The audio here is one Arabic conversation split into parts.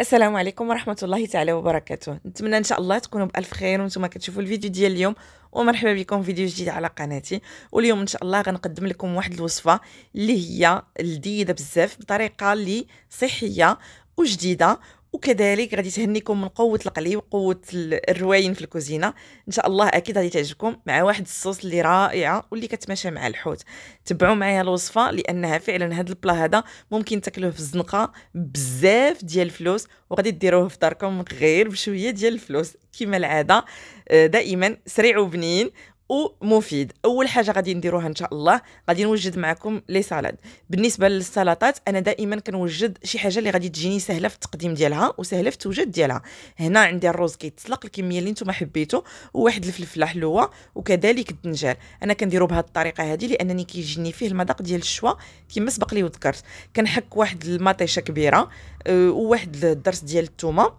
السلام عليكم ورحمه الله تعالى وبركاته نتمنى ان شاء الله تكونوا بالف خير وانتم كتشوفوا الفيديو ديال اليوم ومرحبا بكم في فيديو جديد على قناتي واليوم ان شاء الله غنقدم لكم واحد الوصفه اللي هي لذيذه بزاف بطريقه اللي صحيه وجديده وكذلك غادي تهنيكم من قوه القلي وقوه الرواين في الكوزينه ان شاء الله اكيد غادي تعجبكم مع واحد الصوص اللي رائعه واللي كتماشى مع الحوت تبعوا معايا الوصفه لانها فعلا هاد البلا هذا ممكن تاكلوه في الزنقه بزاف ديال الفلوس وغادي ديروه في داركم غير بشويه ديال الفلوس كما العاده آه، دائما سريع وبنين ومفيد اول حاجه غادي نديروها ان شاء الله غادي نوجد معكم لي سالاد بالنسبه للسلطات انا دائما كنوجد شي حاجه اللي غادي تجيني سهله في التقديم ديالها وسهله في التوجد ديالها هنا عندي الرز كيتسلق الكميه اللي نتوما حبيتو وواحد الفلفله حلوه وكذلك الدنجال انا كنديرو بهذه الطريقه هذه لانني كيجيني فيه المذاق ديال الشوا كما سبق لي وذكرت كنحك واحد المطيشه كبيره آه، وواحد الدرس ديال الثومه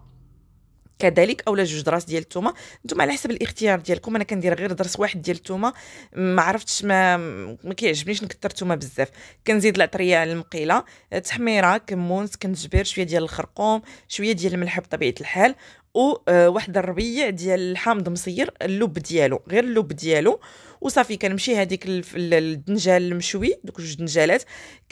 كذلك اولا جوج دراس ديال الثومه نتوما على حسب الاختيار ديالكم انا كندير غير درس واحد ديال الثومه ما عرفتش ما ما كيعجبنيش نكثر الثومه بزاف كنزيد العطريه على المقيله تحميره كمون كنجبر شويه ديال الخرقوم شويه ديال الملح بطبيعه الحال وواحد آه، الربيع ديال الحامض مصير اللب ديالو غير اللب ديالو وصافي كنمشي هذيك الدنجال المشوي دوك جوج دنجالات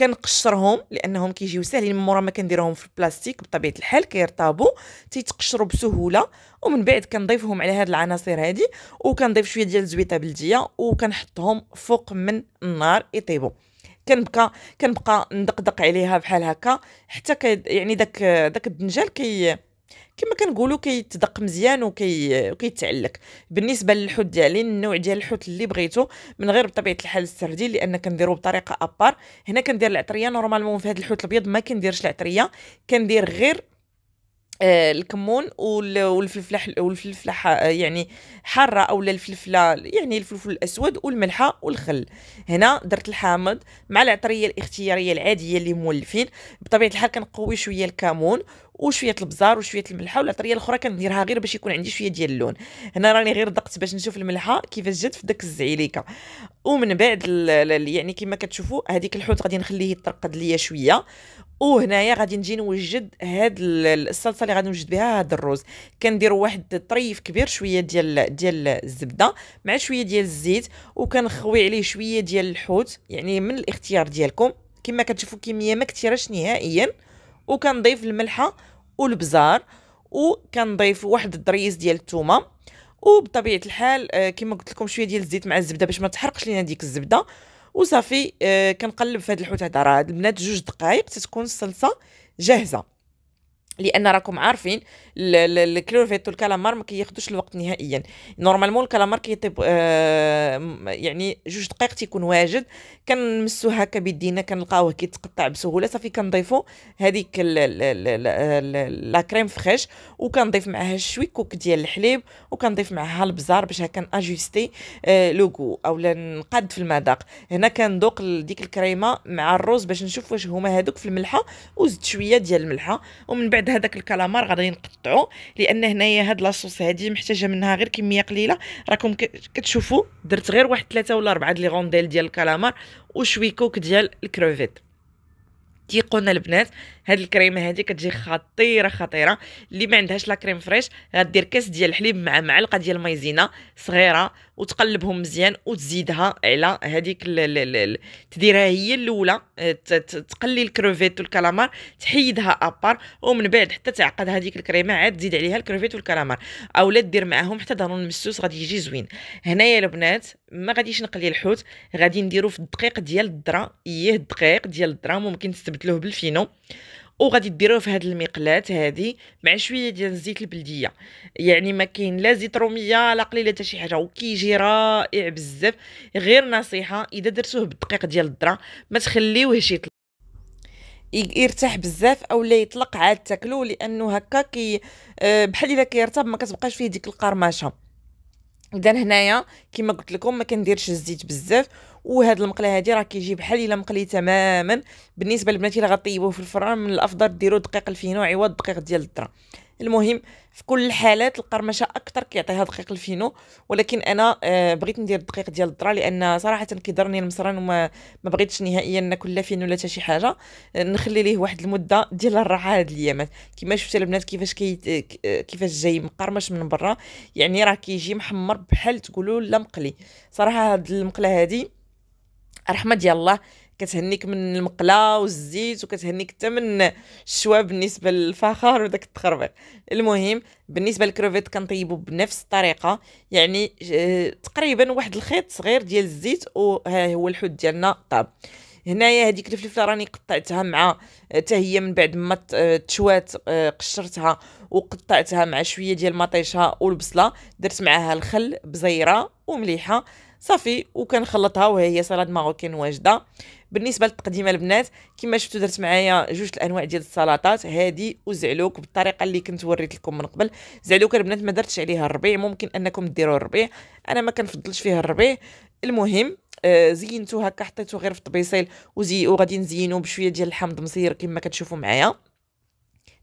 كنقشرهم لانهم كيجيو ساهلين مورا ما كنديرهم في البلاستيك بطبيعه الحال كيرطابوا تيتقشروا بسهوله ومن بعد كنضيفهم على هاد العناصر هادي وكنضيف شويه ديال الزويته بلديه وكنحطهم فوق من النار يطيبوا كنبقى كنبقى ندقدق عليها بحال هكا حتى يعني داك داك الدنجال كي كما كنقولوا كيتدق مزيان وكي وكيتعلق بالنسبه للحوت ديالي النوع ديال الحوت اللي بغيته من غير بطبيعه الحال السردين لان كنديرو بطريقه ابار هنا كندير العطريه نورمالمون في هذا الحوت الابيض ما كنديرش العطريه كندير غير آه، الكمون والفلفله والفلفله آه، يعني حاره او الفلفله يعني الفلفل الاسود والملحه والخل هنا درت الحامض مع العطريه الاختياريه العاديه اللي مولفين بطبيعه الحال كنقوي شويه الكمون وشويه البزار وشويه الملحه والعطريه الاخرى كنديرها غير باش يكون عندي شويه ديال اللون هنا راني غير دقت باش نشوف الملحه كيفاش جات في داك الزعيليكه ومن بعد يعني كما كتشوفوا هذيك الحوت غادي نخليه يترقد ليا شويه وهنايا غادي نجي نوجد هاد الصلصه اللي نوجد بها هاد الرز كنديروا واحد طريف كبير شويه ديال ديال الزبده مع شويه ديال الزيت وكنخوي عليه شويه ديال الحوت يعني من الاختيار ديالكم كما كتشوفوا كميه ما كثيرهش نهائيا وكنضيف الملحه والبزار وكنضيف واحد الضريس ديال الثومه وبطبيعه الحال آه، كما قلت لكم شويه ديال الزيت مع الزبده باش ما تحرقش لينا ديك الزبده وصافي آه كنقلب في هاد الحوت هذا راه البنات جوج دقائق تتكون الصلصه جاهزه لان راكم عارفين الكلورفيت والكالامار ما كياخذوش الوقت نهائيا نورمالمون الكالامار كيطيب آه يعني جوج دقائق تيكون واجد كنمسو هكا بيدينا كنلقاوه كيتقطع بسهوله صافي كنضيفو هذيك لا كريم فريش وكنضيف معها شوي كوك ديال الحليب وكنضيف معها البزار باش هكا ناجوستي آه لوغو اولا نقاد في المذاق هنا كندوق ديك الكريمه مع الرز باش نشوف واش هما هذوك في الملحه وزد شويه ديال الملحه ومن بعد بعد هذاك الكالامار غادي نقطعو لان هنايا هاد لاصوص هادي محتاجه منها غير كميه قليله راكم كتشوفوا درت غير واحد ثلاثه ولا اربعه لي غونديل ديال الكالامار وشوي كوك ديال الكروفيت تيقونا البنات هاد الكريمه هادي كتجي خطيره خطيره اللي ما عندهاش لا كريم فريش غدير كاس ديال الحليب مع معلقه ديال مايزينا صغيره وتقلبهم مزيان وتزيدها على هذيك تديرها هي الاولى آه، تقلي الكروفيت والكالامار تحيدها ابار ومن بعد حتى تعقد هذيك الكريمه عاد تزيد عليها الكروفيت والكالامار اولا دير معاهم حتى ضرون المسوس غادي يجي زوين هنايا البنات ما غاديش نقلي الحوت غادي نديرو في الدقيق ديال الذره ايه الدقيق ديال الذره ممكن تستبدلوه بالفينو وغادي ديروه في هذه المقلاه هذه مع شويه ديال الزيت البلديه يعني ما كاين لا زيت روميه لا قليله حتى شي حاجه وكيجي رائع بزاف غير نصيحه اذا درتوه بالدقيق ديال الذره ما تخليوهش يطلع يرتاح بزاف اولا يطلق عاد تاكلو لانه هكا كي آه، بحال الا كيرطب ما كتبقاش فيه ديك القرمشه اذا هنايا كما قلت لكم ما كنديرش الزيت بزاف وهاد المقله هادي راه كيجي بحال الا مقلي تماما بالنسبه للبنات الا غطيبوه في الفران من الافضل ديروا دقيق الفينو عوض دقيق ديال الذره المهم في كل الحالات القرمشه اكثر كيعطيها دقيق الفينو ولكن انا آه، بغيت ندير الدقيق ديال الذره لان صراحه كيضرني المصران وما ما بغيتش نهائيا ناكل لا فينو لا حتى شي حاجه آه، نخلي ليه واحد المده ديال الراحه هاد الايامات كما شفتوا البنات كيفاش كي آه، كيفاش جاي مقرمش من برا يعني راه كيجي محمر بحال تقولوا لا مقلي صراحه هاد المقله هادي رحمه ديال الله كتهنيك من المقله والزيت وكتهنيك حتى من الشوا بالنسبه للفخار وداك التخربيق المهم بالنسبه للكروفيت كنطيبو بنفس الطريقه يعني آه، تقريبا واحد الخيط صغير ديال الزيت وها هو الحوت ديالنا طاب هنايا هذيك الفلفله راني قطعتها مع آه، حتى هي من بعد ما آه، تشوات قشرتها وقطعتها مع شويه ديال مطيشه والبصله درت معاها الخل بزيره ومليحه صافي وكنخلطها وهي هي سلطه ماروكين واجده بالنسبه للتقديمه البنات كما شفتوا درت معايا جوج الانواع ديال السلطات هادي وزعلوك بالطريقه اللي كنت وريت لكم من قبل زعلوك البنات ما درتش عليها الربيع ممكن انكم ديروا الربيع انا ما كنفضلش فيها الربيع المهم آه، زينتو هكا حطيتو غير في الطبيصيل وزي وغادي نزينو بشويه ديال الحامض مصير كما كتشوفوا معايا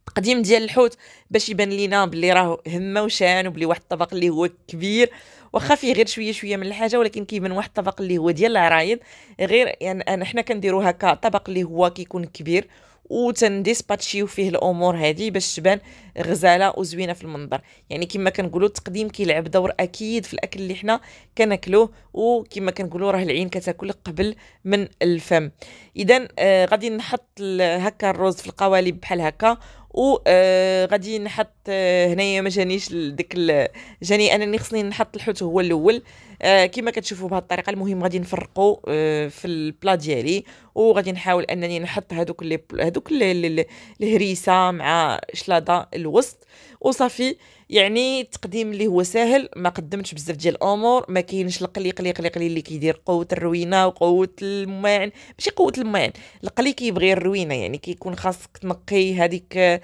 التقديم ديال الحوت باش يبان لينا بلي راه هما وشان وبلي واحد الطبق اللي هو كبير واخا فيه غير شويه شويه من الحاجه ولكن كيبان واحد الطبق اللي هو ديال العرايض غير يعني انا حنا كنديرو هكا طبق اللي هو كيكون كبير تنديسباتشيو فيه الامور هذه باش تبان غزاله وزوينه في المنظر يعني كما كنقولوا التقديم كيلعب دور اكيد في الاكل اللي حنا كناكلوه وكما كنقولوا راه العين كتاكل قبل من الفم اذا آه غادي نحط هكا الرز في القوالب بحال هكا وغادي آه، نحط آه، هنايا ما جانيش ديك جاني انني خصني نحط الحوت هو الاول آه، كما كتشوفوا بهذه الطريقه المهم غادي نفرقوا في البلا ديالي وغادي نحاول انني نحط هذوك هذوك الهريسه مع شلاضه الوسط وصافي يعني التقديم اللي هو ساهل ما قدمتش بزاف ديال الامور ما كاينش القلي قلي قلي قلي اللي كيدير قوه الروينه وقوه الماعن ماشي قوه الماعن القلي كيبغي الروينه يعني كيكون خاصك تنقي هذيك آه،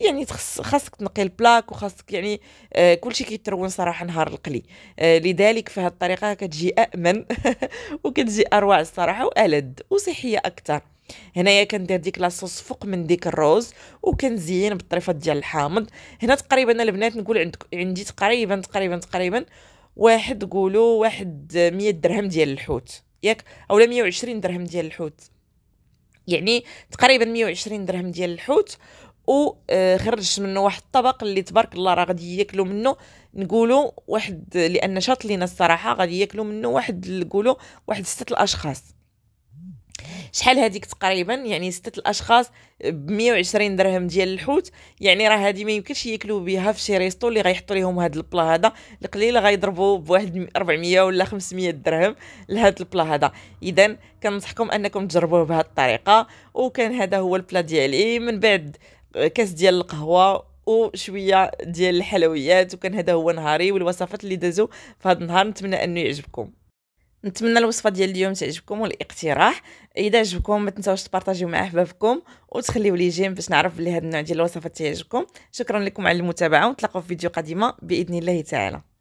يعني خاصك تنقي البلاك وخاصك يعني آه، كلشي كيترون صراحه نهار القلي آه، لذلك فهاد الطريقه كتجي امن وكتجي اروع الصراحه والد وصحيه اكثر هنايا كندير ديك لاصوص فوق من ديك الروز وكنزين بالطريفات ديال الحامض هنا تقريبا البنات نقول عندك عندي تقريبا تقريبا تقريبا واحد قولوا واحد 100 درهم ديال الحوت ياك اولا 120 درهم ديال الحوت يعني تقريبا 120 درهم ديال الحوت آه، خرجت منه واحد الطبق اللي تبارك الله راه غادي ياكلوا منه نقولوا واحد لان شاط لينا الصراحه غادي ياكلوا منه واحد نقولوا واحد سته الاشخاص شحال هذيك تقريبا يعني ستة الاشخاص ب 120 درهم ديال الحوت يعني راه هذه ما يمكنش ياكلوا بها في شي ريستو اللي غيحطوا لهم هذا البلا هذا القليل غيضربوا بواحد 400 ولا 500 درهم لهذا البلا هذا اذا كنصحكم انكم تجربوه بهذه الطريقه وكان هذا هو البلا ديالي من بعد كاس ديال القهوه وشويه ديال الحلويات وكان هذا هو نهاري والوصفات اللي دازو في هذا النهار نتمنى انه يعجبكم نتمنى الوصفه ديال اليوم تعجبكم والاقتراح اذا عجبكم ما تنساوش تبارطاجيو مع احبابكم وتخليو لي جيم باش نعرف بلي هذا النوع ديال الوصفات تعجبكم شكرا لكم على المتابعه ونتلاقاو في فيديو قادمه باذن الله تعالى